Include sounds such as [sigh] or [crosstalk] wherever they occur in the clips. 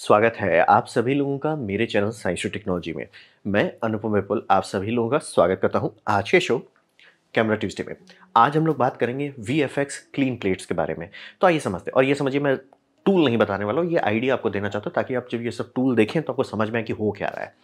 स्वागत है आप सभी लोगों का मेरे चैनल साइंस टेक्नोलॉजी में मैं अनुपम विपुल आप सभी लोगों का स्वागत करता हूं आज के शो कैमरा ट्यूसडे में आज हम लोग बात करेंगे V F X clean plates के बारे में तो आइए समझते हैं और ये समझिए मैं टूल नहीं बताने वाला हूँ ये आइडिया आपको देना चाहता हूँ ताकि आप जब ये सब टूल देखें तो आपको समझ में आए कि हो क्या रहा है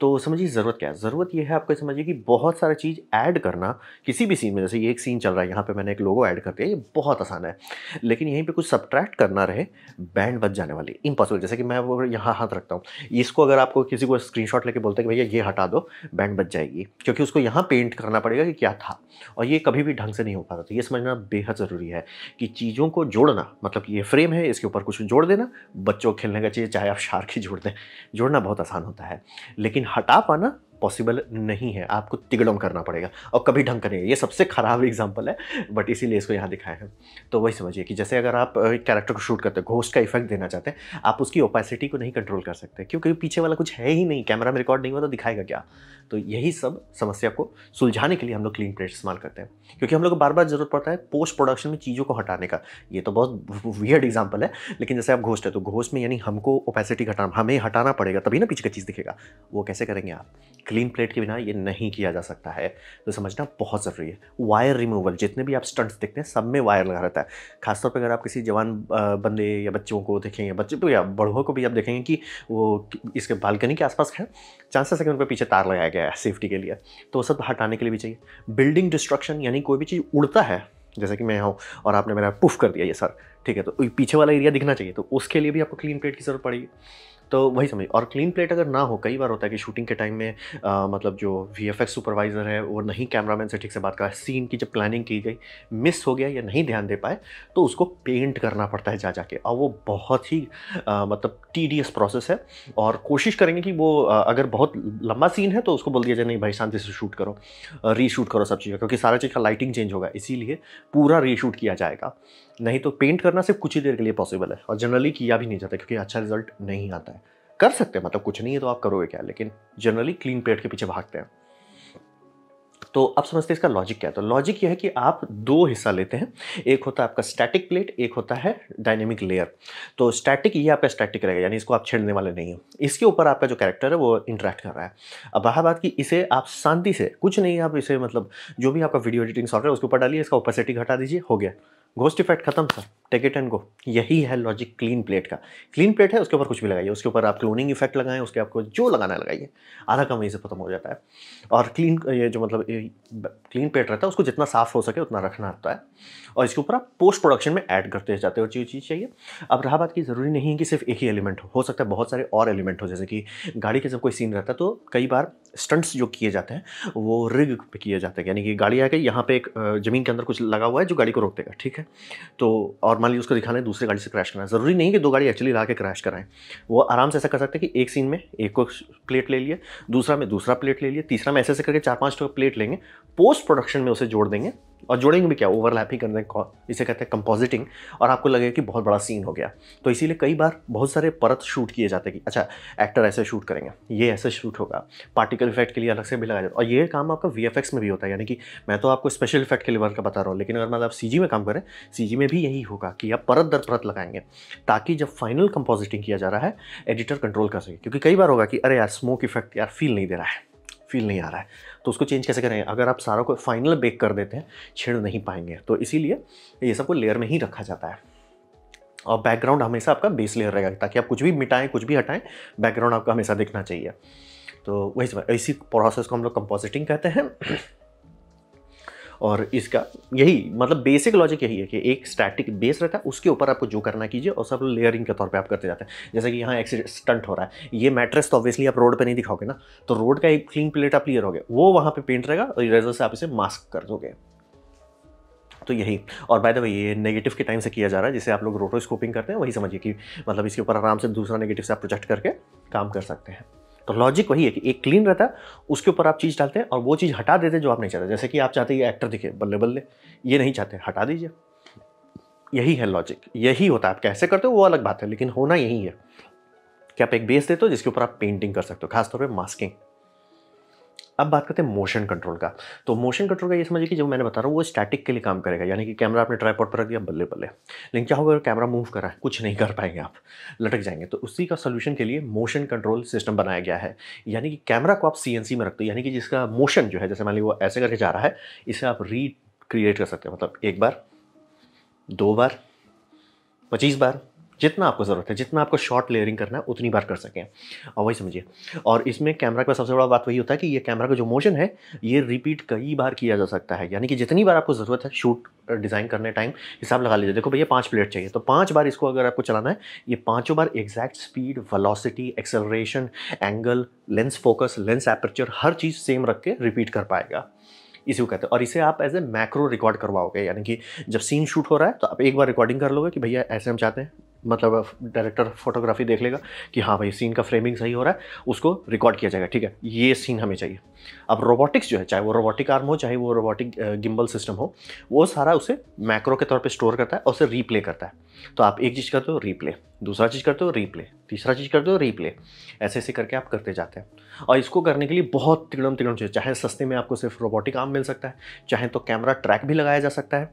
तो समझिए ज़रूरत क्या है ज़रूरत यह है आपको समझिए कि बहुत सारा चीज़ ऐड करना किसी भी सीन में जैसे ये एक सीन चल रहा है यहाँ पे मैंने एक लोगो ऐड कर दिया ये बहुत आसान है लेकिन यहीं पे कुछ सब्ट्रैक्ट करना रहे बैंड बच जाने वाली इम्पॉसिबल जैसे कि मैं वो यहाँ हाथ रखता हूँ इसको अगर आपको किसी को स्क्रीन लेके बोलते हैं कि भैया ये हटा दो बैंड बच जाएगी क्योंकि उसको यहाँ पेंट करना पड़ेगा कि क्या था और ये कभी भी ढंग से नहीं हो पाता तो ये समझना बेहद ज़रूरी है कि चीज़ों को जोड़ना मतलब ये फ्रेम है इसके ऊपर कुछ जोड़ देना बच्चों को खेलने का चाहिए चाहे आप शार्क ही जोड़ दें जोड़ना बहुत आसान होता है लेकिन हटा पाना पॉसिबल नहीं है आपको तिगड़म करना पड़ेगा और कभी ढंग का है ये सबसे ख़राब एग्जाम्पल है बट इसीलिए इसको यहाँ दिखाया है तो वही समझिए कि जैसे अगर आप एक कैरेक्टर को शूट करते हैं घोस्ट का इफेक्ट देना चाहते हैं आप उसकी ओपेसिटी को नहीं कंट्रोल कर सकते क्योंकि पीछे वाला कुछ है ही नहीं कैमरा में रिकॉर्ड नहीं हुआ तो दिखाएगा क्या तो यही सब समस्या को सुलझाने के लिए हम लोग क्लीन प्लेट इस्तेमाल करते हैं क्योंकि हम लोग को बार बार जरूरत पड़ता है पोस्ट प्रोडक्शन में चीज़ों को हटाने का ये तो बहुत वियर्ड एग्जाम्पल है लेकिन जैसे आप घोष है तो घोष में यानी हमको ओपेसिटी हटाना हमें हटाना पड़ेगा तभी ना पीछे का चीज़ दिखेगा वो कैसे करेंगे आप क्लीन प्लेट के बिना ये नहीं किया जा सकता है तो समझना बहुत ज़रूरी है वायर रिमूवल जितने भी आप स्टंट्स देखते हैं सब में वायर लगा रहता है खासतौर पर अगर आप किसी जवान बंदे या बच्चों को देखेंगे बच्चे तो या बड़ों को भी आप देखेंगे कि वो इसके बालकनी के आसपास है चांसेस है कि उन पर पीछे तार लगाया गया है सेफ्टी के लिए तो वो सब हटाने के लिए भी चाहिए बिल्डिंग डिस्ट्रक्शन यानी कोई भी चीज़ उड़ता है जैसे कि मैं हूँ और आपने मेरा पुफ कर दिया ये सर ठीक है तो पीछे वाला एरिया दिखना चाहिए तो उसके लिए भी आपको क्लीन प्लेट की ज़रूरत पड़ेगी तो वही समझ और क्लीन प्लेट अगर ना हो कई बार होता है कि शूटिंग के टाइम में आ, मतलब जो वी एफ सुपरवाइज़र है वो नहीं कैमरामैन से ठीक से बात कर सीन की जब प्लानिंग की गई मिस हो गया या नहीं ध्यान दे पाए तो उसको पेंट करना पड़ता है जा जाके और वो बहुत ही आ, मतलब टीडियस प्रोसेस है और कोशिश करेंगे कि वो आ, अगर बहुत लंबा सीन है तो उसको बोल दिया जाए नहीं भाई शांति से शूट करो रीशूट करो सब चीज़ें क्योंकि सारा चीज़ का लाइटिंग चेंज होगा इसीलिए पूरा रीशूट किया जाएगा नहीं तो पेंट करना सिर्फ कुछ ही देर के लिए पॉसिबल है और जनरली किया भी नहीं जाता क्योंकि अच्छा रिजल्ट नहीं आता है कर सकते हैं मतलब कुछ नहीं है तो आप करोगे क्या लेकिन जनरली क्लीन प्लेट के पीछे भागते हैं तो आप समझते हैं इसका लॉजिक क्या है तो लॉजिक यह है कि आप दो हिस्सा लेते हैं एक होता है आपका स्टैटिक प्लेट एक होता है डायनेमिक लेयर तो स्टैटिक ये आपका स्टैटिक रहेगा यानी इसको आप छेड़ने वाले नहीं हो इसके ऊपर आपका जो कैरेक्टर है वो इंटरेक्ट कर रहा है अब रहा बात की इसे आप शांति से कुछ नहीं आप इसे मतलब जो भी आपका वीडियो एडिटिंग सॉफ्टवेयर उसके ऊपर डालिए इसका ओपेसिटी घटा दीजिए हो गया घोस्ट इफेक्ट खत्म था टेक इट एंड गो यही है लॉजिक क्लीन प्लेट का क्लीन प्लेट है उसके ऊपर कुछ भी लगाइए उसके ऊपर आप क्लोनिंग इफेक्ट लगाएं उसके आपको जो लगाना है लगाइए आधा काम वहीं से खत्म हो जाता है और क्लीन ये जो मतलब क्लीन प्लेट रहता है उसको जितना साफ हो सके उतना रखना होता है और इसके ऊपर आप पोस्ट प्रोडक्शन में ऐड करते जाते हो जो चीज़ चाहिए अब रहा बात की ज़रूरी नहीं है कि सिर्फ एक ही एलिमेंट हो सकता है बहुत सारे और एलिमेंट हो जैसे कि गाड़ी के जब कोई सीन रहता है तो कई बार स्टंट्स जो किए जाते हैं वो रिग पे किए जाते हैं यानी कि गाड़ी गई यहाँ पे एक ज़मीन के अंदर कुछ लगा हुआ है जो गाड़ी को रोक देगा ठीक है तो और मान लीजिए उसको दिखाना है दूसरी गाड़ी से क्रैश करना है ज़रूरी नहीं कि दो गाड़ी एक्चुअली ला के क्रैश कराएं वो आराम से ऐसा कर सकते हैं कि एक सीन में एक को प्लेट ले लिए दूसरा में दूसरा प्लेट ले लिए तीसरा में ऐसे ऐसे करके चार पाँच प्लेट लेंगे पोस्ट प्रोडक्शन में उसे जोड़ देंगे और जोड़ेंगे भी क्या ओवरलैपिंग करते हैं इसे कहते हैं कंपोजिटिंग और आपको लगेगा कि बहुत बड़ा सीन हो गया तो इसीलिए कई बार बहुत सारे परत शूट किए जाते हैं कि अच्छा एक्टर ऐसे शूट करेंगे ये ऐसे शूट होगा पार्टिकल इफेक्ट के लिए अलग से भी लगाया जाता है और ये काम आपका वी में भी होता है यानी कि मैं तो आपको स्पेशल इफेक्ट के लिए वर्क का बता रहा हूँ लेकिन अगर मतलब आप सी में काम करें सी में भी यही होगा कि आप परत दर परत लगाएंगे ताकि जब फाइनल कंपोजिटिंग किया जा रहा है एडिटर कंट्रोल कर सके क्योंकि कई बार होगा कि अरे यार स्मोक इफेक्ट यार फील नहीं दे रहा है फील नहीं आ रहा है तो उसको चेंज कैसे करें अगर आप सारा को फाइनल बेक कर देते हैं छेड़ नहीं पाएंगे तो इसीलिए ये सबको लेयर में ही रखा जाता है और बैकग्राउंड हमेशा आपका बेस लेयर रहेगा ताकि आप कुछ भी मिटाएं कुछ भी हटाएं बैकग्राउंड आपका हमेशा दिखना चाहिए तो वही इसी प्रोसेस को हम लोग कंपोजिटिंग कहते हैं और इसका यही मतलब बेसिक लॉजिक यही है कि एक स्टैटिक बेस रहता है उसके ऊपर आपको जो करना कीजिए और सब लेयरिंग के तौर पर आप करते जाते हैं जैसे कि यहाँ एक्सीडेंट स्टंट हो रहा है ये मैट्रेस तो ऑब्वियसली आप रोड पर नहीं दिखाओगे ना तो रोड का एक क्लीन प्लेट आप लेयर हो गए वो वहाँ पर पेंट रहेगा और इरेजर से आप इसे मास्क कर दोगे तो यही और बाय द वे ये नेगेटिव के टाइम से किया जा रहा है जिसे आप लोग रोटोस्कोपिंग करते हैं वही समझिए कि मतलब इसके ऊपर आराम से दूसरा नेगेटिव से आप प्रोजेक्ट करके काम कर सकते हैं तो लॉजिक वही है कि एक क्लीन रहता है उसके ऊपर आप चीज़ डालते हैं और वो चीज़ हटा देते हैं जो आप नहीं चाहते जैसे कि आप चाहते हैं ये एक्टर दिखे बल्ले बल्ले ये नहीं चाहते हटा दीजिए यही है लॉजिक यही होता है आप कैसे करते हो वो अलग बात है लेकिन होना यही है कि आप एक बेस देते हो जिसके ऊपर आप पेंटिंग कर सकते हो खासतौर पर मास्किंग अब बात करते हैं मोशन कंट्रोल का तो मोशन कंट्रोल का ये समझिए कि जो मैंने बता रहा हूँ वो स्टैटिक के लिए काम करेगा यानी कि कैमरा आपने ट्राईपोर्ट पर रख दिया बल्ले बल्ले लेकिन क्या होगा कैमरा मूव करा है कुछ नहीं कर पाएंगे आप लटक जाएंगे तो उसी का सोल्यूशन के लिए मोशन कंट्रोल सिस्टम बनाया गया है यानी कि कैमरा को आप सी में रखते हो यानी कि जिसका मोशन जो है जैसे मान ली वो ऐसे करके जा रहा है इसे आप क्रिएट कर सकते हैं मतलब एक बार दो बार पच्चीस बार जितना आपको ज़रूरत है जितना आपको शॉर्ट लेयरिंग करना है उतनी बार कर सकें और वही समझिए और इसमें कैमरा का सबसे बड़ा बात वही होता है कि ये कैमरा का जो मोशन है ये रिपीट कई बार किया जा सकता है यानी कि जितनी बार आपको ज़रूरत है शूट डिज़ाइन करने टाइम हिसाब लगा लीजिए देखो भैया पाँच प्लेट चाहिए तो पाँच बार इसको अगर आपको चलाना है ये पाँचों बार exact speed velocity acceleration angle lens focus lens aperture हर चीज़ सेम रख के रिपीट कर पाएगा इसी को कहते हैं और इसे आप एज ए मैक्रो रिकॉर्ड करवाओगे यानी कि जब सीन शूट हो रहा है तो आप एक बार रिकॉर्डिंग कर लोगे कि भैया ऐसे हम चाहते हैं मतलब डायरेक्टर फोटोग्राफी देख लेगा कि हाँ भाई सीन का फ्रेमिंग सही हो रहा है उसको रिकॉर्ड किया जाएगा ठीक है ये सीन हमें चाहिए अब रोबोटिक्स जो है चाहे वो रोबोटिक आर्म हो चाहे वो रोबोटिक गिम्बल सिस्टम हो वो सारा उसे मैक्रो के तौर पर स्टोर करता है और उसे रीप्ले करता है तो आप एक चीज़ करते हो रीप्ले दूसरा चीज़ करते हो रीप्ले तीसरा चीज़ करते हो रीप्ले ऐसे ऐसे करके आप करते जाते हैं और इसको करने के लिए बहुत तिगड़म तिगड़म चीज चाहे सस्ते में आपको सिर्फ रोबोटिक आर्म मिल सकता है चाहे तो कैमरा ट्रैक भी लगाया जा सकता है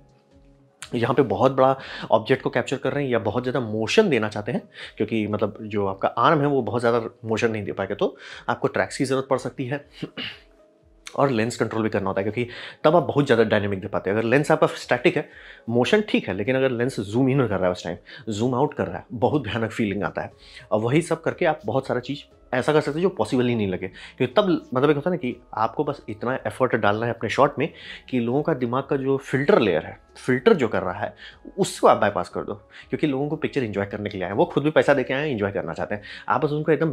यहाँ पे बहुत बड़ा ऑब्जेक्ट को कैप्चर कर रहे हैं या बहुत ज़्यादा मोशन देना चाहते हैं क्योंकि मतलब जो आपका आर्म है वो बहुत ज़्यादा मोशन नहीं दे पाएगा तो आपको ट्रैक्स की ज़रूरत पड़ सकती है [clears throat] और लेंस कंट्रोल भी करना होता है क्योंकि तब आप बहुत ज़्यादा डायनेमिक दे पाते हैं अगर लेंस आपका स्टैटिक है मोशन ठीक है लेकिन अगर लेंस जूम इन कर रहा है उस टाइम जूम आउट कर रहा है बहुत भयानक फीलिंग आता है और वही सब करके आप बहुत सारा चीज़ ऐसा कर सकते जो पॉसिबल ही नहीं लगे क्योंकि तब मतलब एक होता है ना कि आपको बस इतना एफर्ट डालना है अपने शॉट में कि लोगों का दिमाग का जो फिल्टर लेयर है फिल्टर जो कर रहा है उसको आप बाईपास कर दो क्योंकि लोगों को पिक्चर इन्जॉय करने के लिए आए वो खुद भी पैसा दे के आए इन्जॉय करना चाहते हैं आप बस उनको एकदम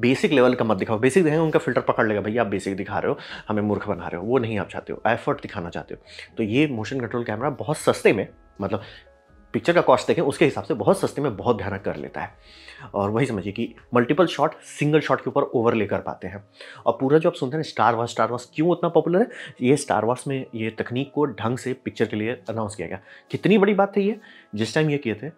बेसिक लेवल का मत दिखाओ बेसिक दिखाएंगे उनका फिल्टर पकड़ लेगा भैया आप बेसिक दिखा रहे हो हमें मूर्ख बना रहे हो वो नहीं आप चाहते हो एफर्ट दिखाना चाहते हो तो ये मोशन कंट्रोल कैमरा बहुत सस्ते में मतलब पिक्चर का कॉस्ट देखें उसके हिसाब से बहुत सस्ते में बहुत भयानक कर लेता है और वही समझिए कि मल्टीपल शॉट सिंगल शॉट के ऊपर ओवरले कर पाते हैं और पूरा जो आप सुनते हैं स्टार वार्स स्टार वार्स क्यों उतना पॉपुलर है ये स्टार वार्स में ये तकनीक को ढंग से पिक्चर के लिए अनाउंस किया गया कितनी बड़ी बात थी ये जिस टाइम ये किए थे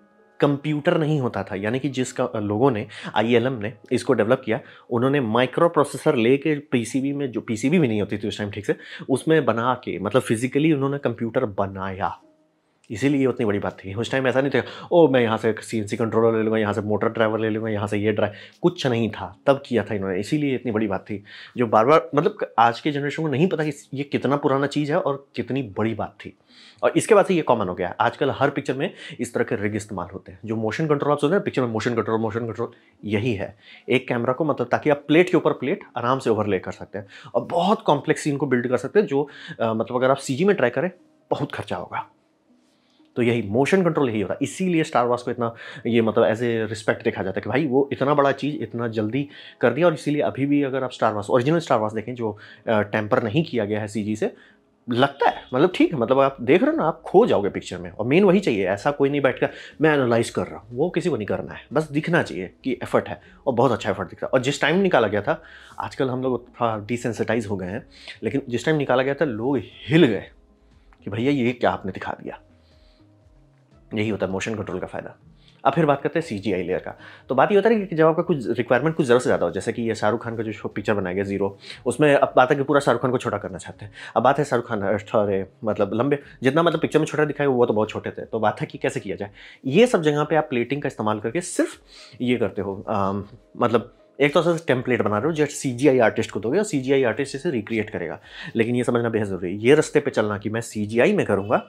कंप्यूटर नहीं होता था यानी कि जिस लोगों ने आई ने इसको डेवलप किया उन्होंने माइक्रो प्रोसेसर लेके पीसीबी में जो पी भी नहीं होती थी उस टाइम ठीक से उसमें बना के मतलब फिजिकली उन्होंने कंप्यूटर बनाया इसीलिए ये उतनी बड़ी बात थी उस टाइम ऐसा नहीं था ओ मैं यहाँ से सी कंट्रोलर ले लूँगा यहाँ से मोटर ड्राइवर ले लूँगा यहाँ से ये ड्राइव कुछ नहीं था तब किया था इन्होंने इसीलिए इतनी बड़ी बात थी जो बार बार मतलब आज के जनरेशन को नहीं पता कि ये कितना पुराना चीज़ है और कितनी बड़ी बात थी और इसके बाद से ये कॉमन हो गया है आजकल हर पिक्चर में इस तरह के रिग इस्तेमाल होते हैं जो मोशन कंट्रोल आप सुनते हैं पिक्चर में मोशन कंट्रोल मोशन कंट्रोल यही है एक कैमरा को मतलब ताकि आप प्लेट के ऊपर प्लेट आराम से ओवरले कर सकते हैं और बहुत कॉम्प्लेक्स सीन को बिल्ड कर सकते हैं जो मतलब अगर आप सी में ट्राई करें बहुत खर्चा होगा तो यही मोशन कंट्रोल यही होता है इसीलिए स्टार वॉर्स को इतना ये मतलब एज ए रिस्पेक्ट देखा जाता है कि भाई वो इतना बड़ा चीज़ इतना जल्दी कर दिया और इसीलिए अभी भी अगर आप Star Wars original Star Wars देखें जो टेम्पर नहीं किया गया है सी से लगता है मतलब ठीक है मतलब आप देख रहे हो ना आप खो जाओगे पिक्चर में और मेन वही चाहिए ऐसा कोई नहीं बैठकर मैं एनालाइज कर रहा हूँ वो किसी को नहीं करना है बस दिखना चाहिए कि एफर्ट है और बहुत अच्छा एफर्ट दिख रहा है और जिस टाइम निकाला गया था आजकल हम लोग थोड़ा डिसेंसिटाइज हो गए हैं लेकिन जिस टाइम निकाला गया था लोग हिल गए कि भैया ये क्या आपने दिखा दिया यही होता है मोशन कंट्रोल का फ़ायदा अब फिर बात करते हैं सी जी आई लेयर का तो बात ये होता है कि जब आपका कुछ रिक्वायरमेंट कुछ ज़रूरत से ज़्यादा हो जैसे कि ये शाहरुख खान का जो पिक्चर बनाया गया जीरो उसमें अब बात है कि पूरा शाहरुख खान को छोटा करना चाहते हैं अब बात है शाहरुख खान अरे मतलब लंबे जितना मतलब पिक्चर में छोटा दिखाए वो तो बहुत छोटे थे तो बात है कि कैसे किया जाए ये सब जगह पर आप प्लेटिंग का इस्तेमाल करके सिर्फ ये करते हो मतलब एक तो सर टेम्पलेट बना रहे हो जो सी जी आई आर्टिस्ट को दोगे और सी जी आई आर्टिस्ट इसे रिक्रिएट करेगा लेकिन ये समझना बेहद ज़रूरी है ये रस्ते पे चलना कि मैं सी जी आई में करूँगा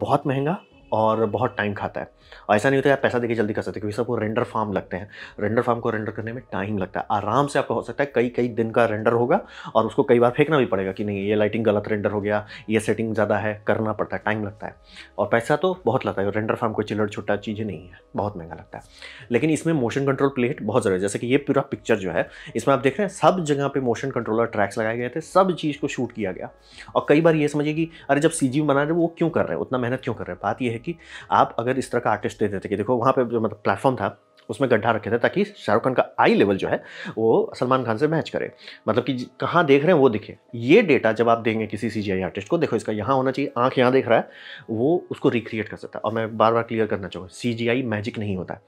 बहुत महंगा और बहुत टाइम खाता है और ऐसा नहीं होता है आप पैसा देखिए जल्दी कर सकते क्योंकि सबको रेंडर फार्म लगते हैं रेंडर फार्म को रेंडर करने में टाइम लगता है आराम से आपका हो सकता है कई कई दिन का रेंडर होगा और उसको कई बार फेंकना भी पड़ेगा कि नहीं ये लाइटिंग गलत रेंडर हो गया ये सेटिंग ज़्यादा है करना पड़ता है टाइम लगता है और पैसा तो बहुत लगता है रेंडर फार्म कोई चिलड़ छोटा चीज़ नहीं है बहुत महंगा लगता है लेकिन इसमें मोशन कंट्रोल प्लेट बहुत ज़रूरी है जैसे कि ये पूरा पिक्चर जो है इसमें आप देख रहे हैं सब जगह पर मोशन कंट्रोलर ट्रैक्स लगाए गए थे सब चीज़ को शूट किया गया और कई बार ये समझिए कि अरे जब सी जी बना रहे वो क्यों कर रहे हैं उतना मेहनत क्यों कर रहे हैं बात यह है कि आप अगर इस तरह का आर्टिस्ट दे देते कि देखो वहाँ पे जो मतलब प्लेटफॉर्म था उसमें गड्ढा रखे थे ताकि शाहरुख खान का आई लेवल जो है वो सलमान खान से मैच करे मतलब कि कहाँ देख रहे हैं वो दिखे ये डेटा जब आप देंगे किसी सी आर्टिस्ट को देखो इसका यहाँ होना चाहिए आँख यहाँ देख रहा है वो उसको रिक्रिएट कर सकता है और मैं बार बार क्लियर करना चाहूँगा सी मैजिक नहीं होता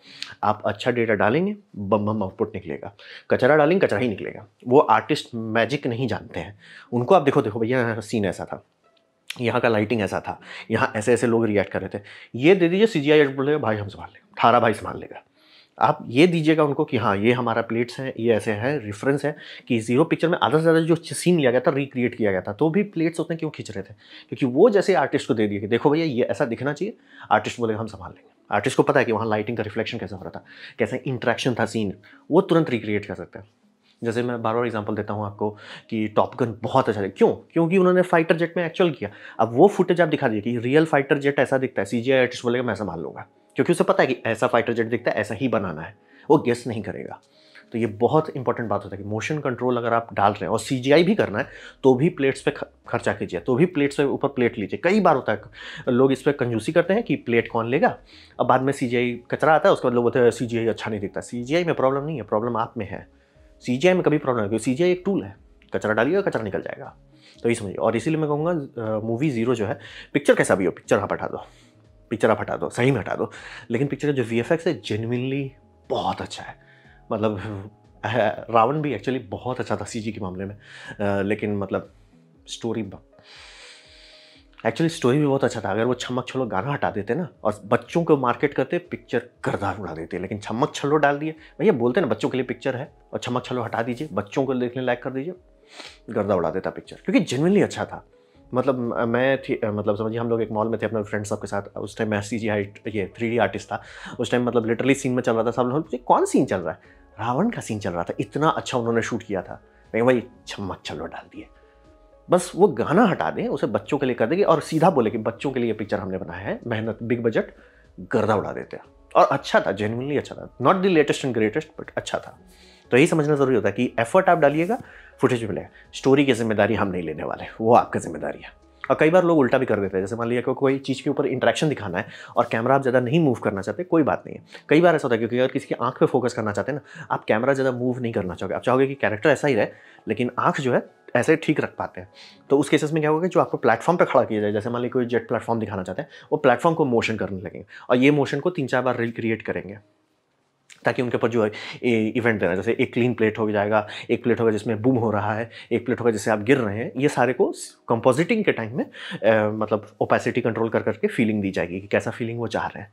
आप अच्छा डेटा डालेंगे बम बम आउटपुट निकलेगा कचरा डालेंगे कचरा ही निकलेगा वो आर्टिस्ट मैजिक नहीं जानते हैं उनको आप देखो देखो भैया सीन ऐसा था यहाँ का लाइटिंग ऐसा था यहाँ ऐसे ऐसे लोग रिएक्ट कर रहे थे ये दे दीजिए सी जी आई बोल रहे भाई हम संभाल लेंगे थारा भाई संभाल लेगा आप ये दीजिएगा उनको कि हाँ ये हमारा प्लेट्स हैं ये ऐसे हैं रेफरेंस है कि जीरो पिक्चर में आधा से ज़्यादा जो सीन लिया गया था रिक्रिएट किया गया था तो भी प्लेट्स उतने क्यों खींच रहे थे क्योंकि वो जैसे आर्टिस्ट को दे दिए कि देखो भैया ये ऐसा दिखना चाहिए आर्टिस्ट बोलेगा हम संभाल लेंगे आर्टिस्ट को पता है कि वहाँ लाइटिंग का रिफ्लेक्शन कैसा हो रहा था कैसा इंट्रैक्शन था सीन वो तुरंत रिक्रिएट कर सकते हैं जैसे मैं बार बार एग्जांपल देता हूँ आपको कि टॉप गन बहुत अच्छा लगे क्यों क्योंकि उन्होंने फाइटर जेट में एक्चुअल किया अब वो फुटेज आप दिखा दिए कि रियल फाइटर जेट ऐसा दिखता है सी जी आर्टिस्ट बोलेगा मैं ऐसा मान लूँगा क्योंकि उसे पता है कि ऐसा फाइटर जेट दिखता है ऐसा ही बनाना है वो गेस नहीं करेगा तो ये बहुत इंपॉर्टेंट बात होता है कि मोशन कंट्रोल अगर आप डाल रहे हैं और सी भी करना है तो भी प्लेट्स पे खर्चा कीजिए तो भी प्लेट्स पे ऊपर प्लेट लीजिए कई बार होता है लोग इस पर कंजूसी करते हैं कि प्लेट कौन लेगा अब बाद में सी कचरा आता है उसके बाद लोग बोलते हैं सी अच्छा नहीं दिखता सी में प्रॉब्लम नहीं है प्रॉब्लम आप में है सी में कभी प्रॉब्लम है क्योंकि सी एक टूल है कचरा डालिएगा कचरा निकल जाएगा तो ये समझिए और इसीलिए मैं कहूँगा मूवी ज़ीरो जो है पिक्चर कैसा भी हो पिक्चर आप हटा दो पिक्चर आप हटा दो सही में हटा दो लेकिन पिक्चर का जो वी है जेनविनली बहुत अच्छा है मतलब रावण भी एक्चुअली बहुत अच्छा था सी के मामले में लेकिन मतलब स्टोरी एक्चुअली स्टोरी भी बहुत अच्छा था अगर वो छमक छलो गाना हटा देते ना और बच्चों को मार्केट करते पिक्चर करदार उड़ा देते लेकिन छमक छलो डाल दिए भैया बोलते ना बच्चों के लिए पिक्चर है और छमक छलो हटा दीजिए बच्चों को देखने लायक कर दीजिए गर्दा उड़ा देता पिक्चर क्योंकि जेनविनली अच्छा था मतलब मैं थी मतलब समझिए हम लोग एक मॉल में थे अपने फ्रेंड्स सबके साथ उस टाइम मैं सी जी ये थ्री डी आर्टिस्ट था उस टाइम मतलब लिटरली सीन में चल रहा था सब लोग कौन सीन चल रहा है रावण का सीन चल रहा था इतना अच्छा उन्होंने शूट किया था भाई छमक छलो डाल दिए बस वो गाना हटा दें उसे बच्चों के लिए कर देंगे और सीधा बोले कि बच्चों के लिए पिक्चर हमने बनाया है मेहनत बिग बजट गर्दा उड़ा देते हैं और अच्छा था जेनुअनली अच्छा था not the latest and greatest but अच्छा था तो यही समझना ज़रूरी होता है कि एफर्ट आप डालिएगा फुटेज मिलेगा स्टोरी की जिम्मेदारी हम नहीं लेने वाले वो आपकी जिम्मेदारी है और कई बार लोग उल्टा भी कर देते हैं जैसे मान लिया कि कोई चीज़ के ऊपर इंट्रैक्शन दिखाना है और कैमरा आप ज़्यादा नहीं मूव करना चाहते कोई बात नहीं है कई बार ऐसा होता है क्योंकि अगर किसी की आंख पे फोकस करना चाहते हैं ना आप कैमरा ज़्यादा मूव नहीं करना चाहोगे आप चाहोगे कि कैरेक्टर ऐसा ही रहे लेकिन आंख जो है पैसे ठीक रख पाते हैं तो उस केसेस में क्या होगा जो आपको प्लेटफॉर्म पर खड़ा किया जाए जैसे मान ली कोई जेट प्लेटफॉर्म दिखाना चाहते हैं वो प्लेटफॉर्म को मोशन करने लगेंगे और ये मोशन को तीन चार बार रिक्रिएट करेंगे ताकि उनके ऊपर जो है इवेंट देना जैसे एक क्लीन प्लेट हो जाएगा एक प्लेट होगा जिसमें बूम हो रहा है एक प्लेट होगा जिससे आप गिर रहे हैं ये सारे को कंपोजिटिंग के टाइम में ए, मतलब ओपेसिटी कंट्रोल कर करके फीलिंग दी जाएगी कि कैसा फीलिंग वो चाह रहे हैं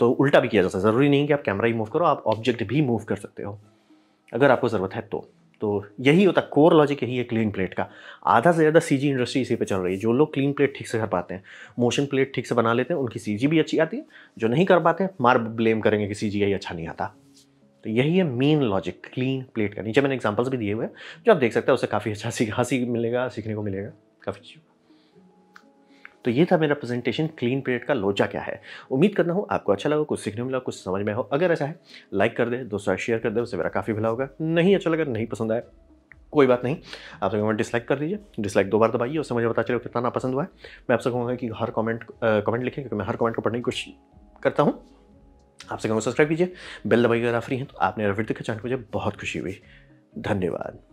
तो उल्टा भी किया जा सकता है ज़रूरी नहीं कि आप कैमरा ही मूव करो आप ऑब्जेक्ट भी मूव कर सकते हो अगर आपको ज़रूरत है तो तो यही होता है कोर लॉजिक यही है क्लीन प्लेट का आधा से ज़्यादा सीजी इंडस्ट्री इसी पे चल रही है जो लोग क्लीन प्लेट ठीक से कर पाते हैं मोशन प्लेट ठीक से बना लेते हैं उनकी सीजी भी अच्छी आती है जो नहीं कर पाते मार ब्लेम करेंगे कि सीजी यही अच्छा नहीं आता तो यही है मेन लॉजिक क्लीन प्लेट का नीचे मैंने एग्जाम्पल्स भी दिए हुए हैं जो आप देख सकते हैं उससे काफ़ी अच्छा सीख हंसी मिलेगा सीखने को मिलेगा काफ़ी चीज़ तो ये था मेरा प्रेजेंटेशन क्लीन पीरियड का लोचा क्या है उम्मीद करना हो आपको अच्छा लगा कुछ सीखने मिला कुछ समझ में हो अगर ऐसा है लाइक कर दे दोस्तों शेयर कर दे उससे मेरा काफ़ी भला होगा नहीं अच्छा लगा नहीं पसंद आया कोई बात नहीं आप सब कमेंट डिसलाइक कर दीजिए डिसलाइक दो बार दबाइए और मुझे पता चले कितना ना पसंद हुआ है मैं आपसे कहूँगा कि हर कमेंट कमेंट लिखें क्योंकि मैं हर कमेंट को पढ़ने की कोशिश करता हूँ आपसे कहूँगा सब्सक्राइब कीजिए बेल दबाइए अगर आप फ्री हैं तो आपने अगर देखा चैनल मुझे बहुत खुशी हुई धन्यवाद